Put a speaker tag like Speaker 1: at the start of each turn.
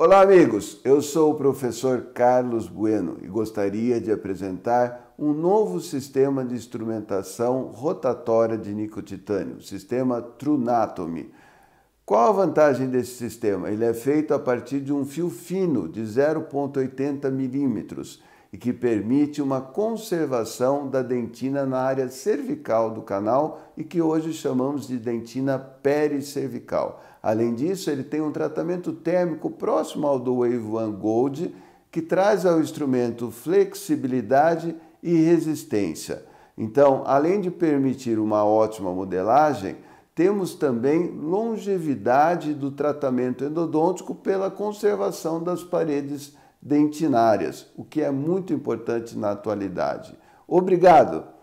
Speaker 1: Olá, amigos! Eu sou o professor Carlos Bueno e gostaria de apresentar um novo sistema de instrumentação rotatória de nicotitânio, o sistema Trunatomy. Qual a vantagem desse sistema? Ele é feito a partir de um fio fino de 0,80 milímetros e que permite uma conservação da dentina na área cervical do canal e que hoje chamamos de dentina pericervical. Além disso, ele tem um tratamento térmico próximo ao do Wave One Gold, que traz ao instrumento flexibilidade e resistência. Então, além de permitir uma ótima modelagem, temos também longevidade do tratamento endodôntico pela conservação das paredes dentinárias, o que é muito importante na atualidade. Obrigado!